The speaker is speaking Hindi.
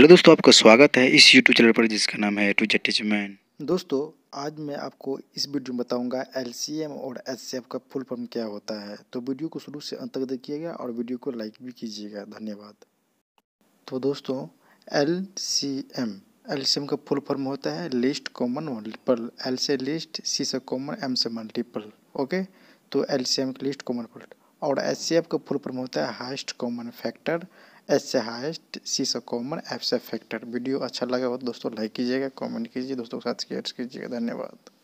हेलो दोस्तों आपका स्वागत है इस यूट्यूब चैनल पर जिसका नाम है टू जेट मैन दोस्तों आज मैं आपको इस वीडियो में बताऊंगा एल और एच का फुल फॉर्म क्या होता है तो वीडियो को शुरू से अंत तक देखिएगा और वीडियो को लाइक भी कीजिएगा धन्यवाद तो दोस्तों L C L C M का फुल फॉर्म होता है लिस्ट कॉमन मल्टीपल एल से लिस्ट सी से कॉमन एम से मल्टीपल ओके तो L C M least common fault और एस सी एफ का फुल फॉर्म होता है हाइस्ट कॉमन फैक्टर एच से हाइस्ट सी से कॉमन एफ से फैक्टर वीडियो अच्छा लगा हो तो दोस्तों लाइक कीजिएगा कमेंट कीजिए दोस्तों के साथ शेयर कीजिएगा धन्यवाद